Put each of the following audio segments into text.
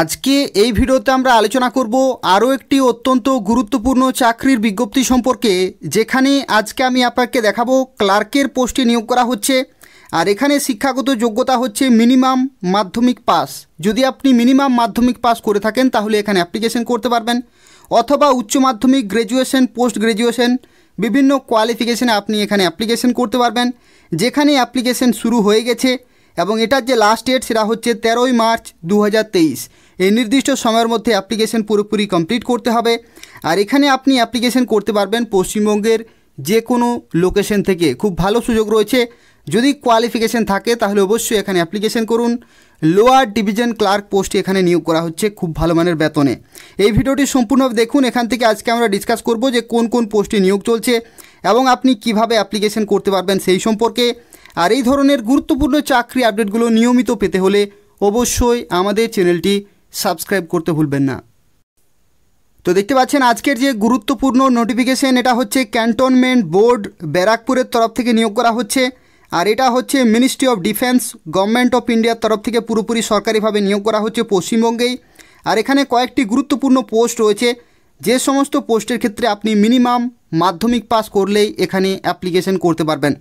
আজকে এই ভিডিওতে আমরা আলোচনা করব আরও একটি অত্যন্ত গুরুত্বপূর্ণ চাকরির বিজ্ঞপ্তি সম্পর্কে যেখানে আজকে আমি আপনাকে দেখাবো ক্লার্কের পোস্টে নিয়োগ করা হচ্ছে আর এখানে শিক্ষাগত যোগ্যতা হচ্ছে মিনিমাম মাধ্যমিক পাস যদি আপনি মিনিমাম মাধ্যমিক পাস করে থাকেন তাহলে এখানে অ্যাপ্লিকেশন করতে পারবেন অথবা উচ্চ মাধ্যমিক গ্র্যাজুয়েশন পোস্ট গ্র্যাজুয়েশন বিভিন্ন কোয়ালিফিকেশানে আপনি এখানে অ্যাপ্লিকেশন করতে পারবেন যেখানে অ্যাপ্লিকেশন শুরু হয়ে গেছে এবং এটার যে লাস্ট ডেট সেটা হচ্ছে তেরোই মার্চ দু এই নির্দিষ্ট সময়ের মধ্যে অ্যাপ্লিকেশন পুরোপুরি কমপ্লিট করতে হবে আর এখানে আপনি অ্যাপ্লিকেশন করতে পারবেন পশ্চিমবঙ্গের যে কোনো লোকেশন থেকে খুব ভালো সুযোগ রয়েছে যদি কোয়ালিফিকেশন থাকে তাহলে অবশ্যই এখানে অ্যাপ্লিকেশন করুন লোয়ার ডিভিশন ক্লার্ক পোস্টে এখানে নিয়োগ করা হচ্ছে খুব ভালো মানের বেতনে এই ভিডিওটি সম্পূর্ণভাবে দেখুন এখান থেকে আজকে আমরা ডিসকাস করব যে কোন কোন পোস্টে নিয়োগ চলছে এবং আপনি কিভাবে অ্যাপ্লিকেশন করতে পারবেন সেই সম্পর্কে আর এই ধরনের গুরুত্বপূর্ণ চাকরি আপডেটগুলো নিয়মিত পেতে হলে অবশ্যই আমাদের চ্যানেলটি সাবস্ক্রাইব করতে ভুলবেন না তো দেখতে পাচ্ছেন আজকের যে গুরুত্বপূর্ণ নোটিফিকেশন এটা হচ্ছে ক্যান্টনমেন্ট বোর্ড ব্যারাকপুরের তরফ থেকে নিয়োগ করা হচ্ছে আর এটা হচ্ছে ministry of defence government of ইন্ডিয়ার তরফ থেকে পুরোপুরি সরকারিভাবে নিয়োগ করা হচ্ছে পশ্চিমবঙ্গেই আর এখানে কয়েকটি গুরুত্বপূর্ণ পোস্ট রয়েছে যে সমস্ত পোস্টের ক্ষেত্রে আপনি মিনিমাম মাধ্যমিক পাস করলেই এখানে অ্যাপ্লিকেশন করতে পারবেন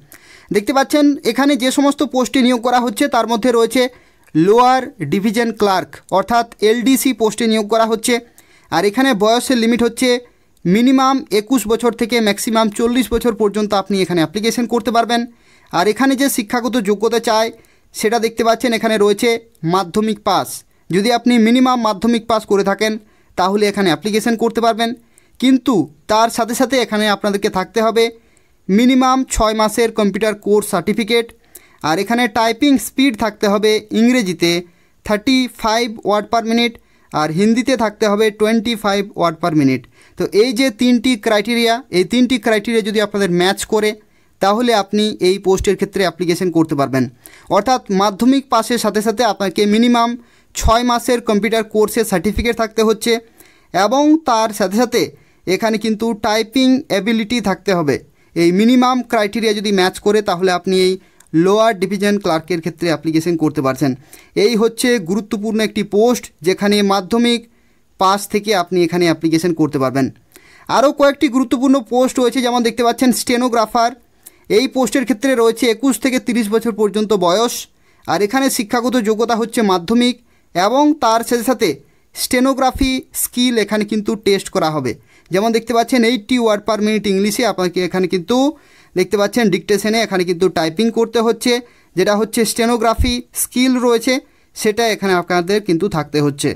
দেখতে পাচ্ছেন এখানে যে সমস্ত পোস্টে নিয়োগ করা হচ্ছে তার মধ্যে রয়েছে লোয়ার ডিভিশন ক্লার্ক অর্থাৎ এলডিসি পোস্টে নিয়োগ করা হচ্ছে আর এখানে বয়সের লিমিট হচ্ছে মিনিমাম একুশ বছর থেকে ম্যাক্সিমাম চল্লিশ বছর পর্যন্ত আপনি এখানে অ্যাপ্লিকেশন করতে পারবেন আর এখানে যে শিক্ষাগত যোগ্যতা চায় সেটা দেখতে পাচ্ছেন এখানে রয়েছে মাধ্যমিক পাস যদি আপনি মিনিমাম মাধ্যমিক পাস করে থাকেন তাহলে এখানে অ্যাপ্লিকেশন করতে পারবেন কিন্তু তার সাথে সাথে এখানে আপনাদেরকে থাকতে হবে মিনিমাম ছয় মাসের কম্পিউটার কোর্স সার্টিফিকেট আর এখানে টাইপিং স্পিড থাকতে হবে ইংরেজিতে thirty five word per minute আর হিন্দিতে থাকতে হবে twenty five word per minute তো এই যে তিনটি ক্রাইটেরিয়া এই তিনটি ক্রাইটেরিয়া যদি আপনাদের ম্যাচ করে তাহলে আপনি এই পোস্টের ক্ষেত্রে অ্যাপ্লিকেশন করতে পারবেন অর্থাৎ মাধ্যমিক পাশের সাথে সাথে আপনাকে মিনিমাম ছয় মাসের কম্পিউটার কোর্সের সার্টিফিকেট থাকতে হচ্ছে এবং তার সাথে সাথে এখানে কিন্তু টাইপিং অ্যাবিলিটি থাকতে হবে এই মিনিমাম ক্রাইটেরিয়া যদি ম্যাচ করে তাহলে আপনি এই লোয়ার ডিভিশন ক্লার্কের ক্ষেত্রে অ্যাপ্লিকেশন করতে পারছেন এই হচ্ছে গুরুত্বপূর্ণ একটি পোস্ট যেখানে মাধ্যমিক পাস থেকে আপনি এখানে অ্যাপ্লিকেশন করতে পারবেন আরও কয়েকটি গুরুত্বপূর্ণ পোস্ট রয়েছে যেমন দেখতে পাচ্ছেন স্টেনোগ্রাফার এই পোস্টের ক্ষেত্রে রয়েছে একুশ থেকে ৩০ বছর পর্যন্ত বয়স আর এখানে শিক্ষাগত যোগ্যতা হচ্ছে মাধ্যমিক এবং তার সাথে সাথে স্টেনোগ্রাফি স্কিল এখানে কিন্তু টেস্ট করা হবে যেমন দেখতে পাচ্ছেন এইটটি ওয়ার্ড পার মিনিট ইংলিশে আপনাকে এখানে কিন্তু দেখতে পাচ্ছেন ডিকটেশনে এখানে কিন্তু টাইপিং করতে হচ্ছে যেটা হচ্ছে স্টেনোগ্রাফি স্কিল রয়েছে সেটা এখানে আপনাদের কিন্তু থাকতে হচ্ছে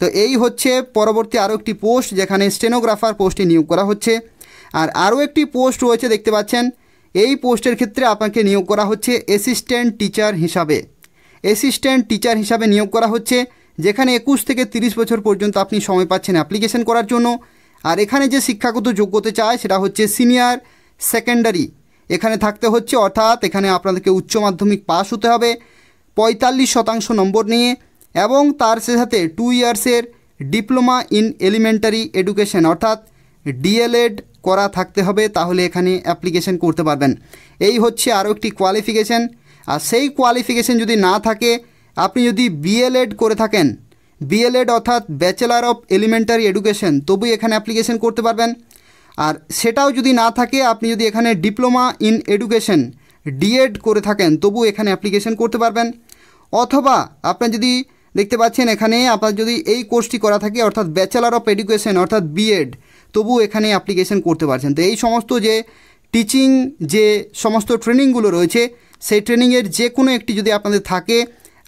তো এই হচ্ছে পরবর্তী আরও একটি পোস্ট যেখানে স্টেনোগ্রাফার পোস্টে নিয়োগ করা হচ্ছে আর আরও একটি পোস্ট রয়েছে দেখতে পাচ্ছেন এই পোস্টের ক্ষেত্রে আপনাকে নিয়োগ করা হচ্ছে অ্যাসিস্ট্যান্ট টিচার হিসাবে অ্যাসিস্ট্যান্ট টিচার হিসাবে নিয়োগ করা হচ্ছে যেখানে একুশ থেকে ৩০ বছর পর্যন্ত আপনি সময় পাচ্ছেন অ্যাপ্লিকেশন করার জন্য আর এখানে যে শিক্ষাগত যোগ্যতা চায় সেটা হচ্ছে সিনিয়র সেকেন্ডারি এখানে থাকতে হচ্ছে অর্থাৎ এখানে আপনাদেরকে উচ্চ মাধ্যমিক পাস হতে হবে পঁয়তাল্লিশ শতাংশ নম্বর নিয়ে এবং তার সাথে টু ইয়ার্সের ডিপ্লোমা ইন এলিমেন্টারি এডুকেশন অর্থাৎ ডিএলএড করা থাকতে হবে তাহলে এখানে অ্যাপ্লিকেশন করতে পারবেন এই হচ্ছে আরও একটি কোয়ালিফিকেশান আর সেই কোয়ালিফিকেশান যদি না থাকে আপনি যদি বিএলএড করে থাকেন বিএলএড অর্থাৎ ব্যাচেলার অফ এলিমেন্টারি এডুকেশন তবু এখানে অ্যাপ্লিকেশন করতে পারবেন আর সেটাও যদি না থাকে আপনি যদি এখানে ডিপ্লোমা ইন এডুকেশন ডিএড করে থাকেন তবু এখানে অ্যাপ্লিকেশন করতে পারবেন অথবা আপনার যদি দেখতে পাচ্ছেন এখানে আপনার যদি এই কোর্সটি করা থাকে অর্থাৎ ব্যাচেলার অফ এডুকেশন অর্থাৎ বিএড তবু এখানে অ্যাপ্লিকেশন করতে পারছেন তো এই সমস্ত যে টিচিং যে সমস্ত ট্রেনিংগুলো রয়েছে সেই ট্রেনিংয়ের যে কোনো একটি যদি আপনাদের থাকে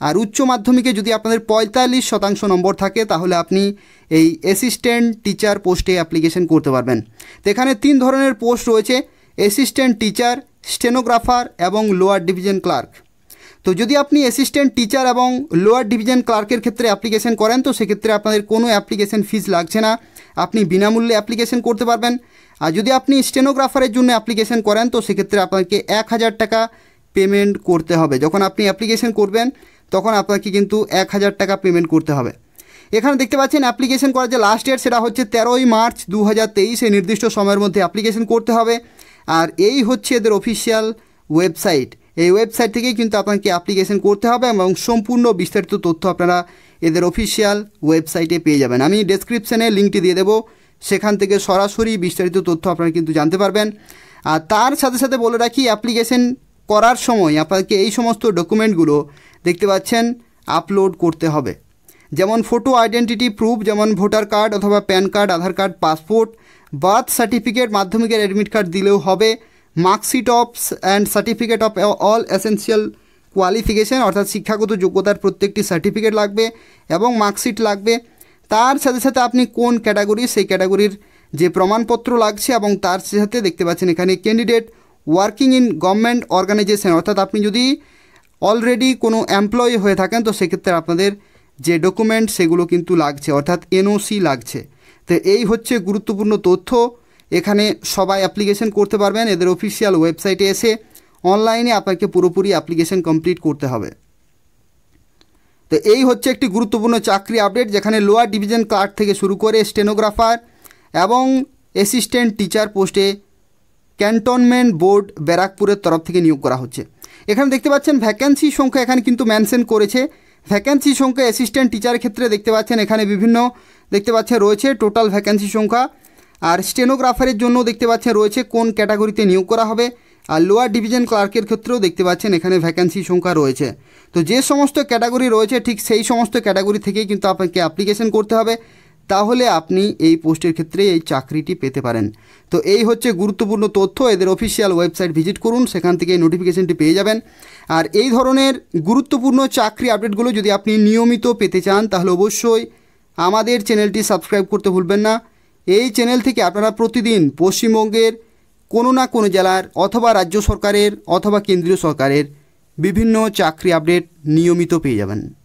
আর উচ্চ মাধ্যমিকে যদি আপনাদের পঁয়তাল্লিশ শতাংশ নম্বর থাকে তাহলে আপনি এই অ্যাসিস্ট্যান্ট টিচার পোস্টে অ্যাপ্লিকেশন করতে পারবেন তো এখানে তিন ধরনের পোস্ট রয়েছে অ্যাসিস্ট্যান্ট টিচার স্টেনোগ্রাফার এবং লোয়ার ডিভিশন ক্লার্ক তো যদি আপনি অ্যাসিস্ট্যান্ট টিচার এবং লোয়ার ডিভিশন ক্লার্কের ক্ষেত্রে অ্যাপ্লিকেশন করেন তো সেক্ষেত্রে আপনাদের কোনো অ্যাপ্লিকেশন ফিস লাগছে না আপনি বিনামূল্যে অ্যাপ্লিকেশন করতে পারবেন আর যদি আপনি স্টেনোগ্রাফারের জন্য অ্যাপ্লিকেশন করেন তো সেক্ষেত্রে আপনাকে এক হাজার টাকা পেমেন্ট করতে হবে যখন আপনি অ্যাপ্লিকেশন করবেন তখন আপনাকে কিন্তু এক হাজার টাকা পেমেন্ট করতে হবে এখানে দেখতে পাচ্ছেন অ্যাপ্লিকেশন করার যে লাস্ট ডেট সেটা হচ্ছে তেরোই মার্চ দু হাজার তেইশে নির্দিষ্ট সময়ের মধ্যে অ্যাপ্লিকেশন করতে হবে আর এই হচ্ছে এদের অফিসিয়াল ওয়েবসাইট এই ওয়েবসাইট থেকেই কিন্তু আপনাকে অ্যাপ্লিকেশন করতে হবে এবং সম্পূর্ণ বিস্তারিত তথ্য আপনারা এদের অফিসিয়াল ওয়েবসাইটে পেয়ে যাবেন আমি ডেসক্রিপশানে লিঙ্কটি দিয়ে দেবো সেখান থেকে সরাসরি বিস্তারিত তথ্য আপনারা কিন্তু জানতে পারবেন আর তার সাথে সাথে বলে রাখি অ্যাপ্লিকেশন করার সময় আপনাকে এই সমস্ত ডকুমেন্টগুলো দেখতে পাচ্ছেন আপলোড করতে হবে যেমন ফটো আইডেন্টিটি প্রুফ যেমন ভোটার কার্ড অথবা pan card Aadhaar card passport birth certificate মাধ্যমিকের অ্যাডমিট কার্ড দিলেও হবে marksheet of and certificate of all essential qualification অর্থাৎ শিক্ষাগত যোগ্যতার প্রত্যেকটি সার্টিফিকেট লাগবে এবং মার্কশিট লাগবে তার সাথে সাথে আপনি কোন ক্যাটাগরি সেই ক্যাটাগরির যে প্রমাণপত্র লাগছে এবং তার সাথে দেখতে পাচ্ছেন এখানে candidate working in government organisation অর্থাৎ আপনি যদি অলরেডি কোনো এমপ্লয়ি হয়ে থাকেন তো সেক্ষেত্রে আপনাদের যে ডকুমেন্ট সেগুলো কিন্তু লাগছে অর্থাৎ এনওসি লাগছে তো এই হচ্ছে গুরুত্বপূর্ণ তথ্য এখানে সবাই অ্যাপ্লিকেশন করতে পারবেন এদের অফিসিয়াল ওয়েবসাইটে এসে অনলাইনে আপনাকে পুরোপুরি অ্যাপ্লিকেশন কমপ্লিট করতে হবে তো এই হচ্ছে একটি গুরুত্বপূর্ণ চাকরি আপডেট যেখানে লোয়ার ডিভিশন ক্লার্ক থেকে শুরু করে স্টেনোগ্রাফার এবং অ্যাসিস্ট্যান্ট টিচার পোস্টে ক্যান্টনমেন্ট বোর্ড ব্যারাকপুরের তরফ থেকে নিয়োগ করা হচ্ছে এখানে দেখতে পাচ্ছেন ভ্যাকেন্সি সংখ্যা এখানে কিন্তু মেনশন করেছে ভ্যাকেন্সি সংখ্যা অ্যাসিস্ট্যান্ট টিচার ক্ষেত্রে দেখতে পাচ্ছেন এখানে বিভিন্ন দেখতে পাচ্ছেন রয়েছে টোটাল ভ্যাকেন্সি সংখ্যা আর স্টেনোগ্রাফারের জন্য দেখতে পাচ্ছেন রয়েছে কোন ক্যাটাগরিতে নিয়োগ করা হবে আর লোয়ার ডিভিশন ক্লার্কের ক্ষেত্রেও দেখতে পাচ্ছেন এখানে ভ্যাকেন্সি সংখ্যা রয়েছে তো যে সমস্ত ক্যাটাগরি রয়েছে ঠিক সেই সমস্ত ক্যাটাগরি থেকেই কিন্তু আপনাকে অ্যাপ্লিকেশন করতে হবে তাহলে আপনি এই পোস্টের ক্ষেত্রে এই চাকরিটি পেতে পারেন তো এই হচ্ছে গুরুত্বপূর্ণ তথ্য এদের অফিসিয়াল ওয়েবসাইট ভিজিট করুন সেখান থেকে নোটিফিকেশনটি পেয়ে যাবেন আর এই ধরনের গুরুত্বপূর্ণ চাকরি আপডেটগুলো যদি আপনি নিয়মিত পেতে চান তাহলে অবশ্যই আমাদের চ্যানেলটি সাবস্ক্রাইব করতে ভুলবেন না এই চ্যানেল থেকে আপনারা প্রতিদিন পশ্চিমবঙ্গের কোনো না কোনো জেলার অথবা রাজ্য সরকারের অথবা কেন্দ্রীয় সরকারের বিভিন্ন চাকরি আপডেট নিয়মিত পেয়ে যাবেন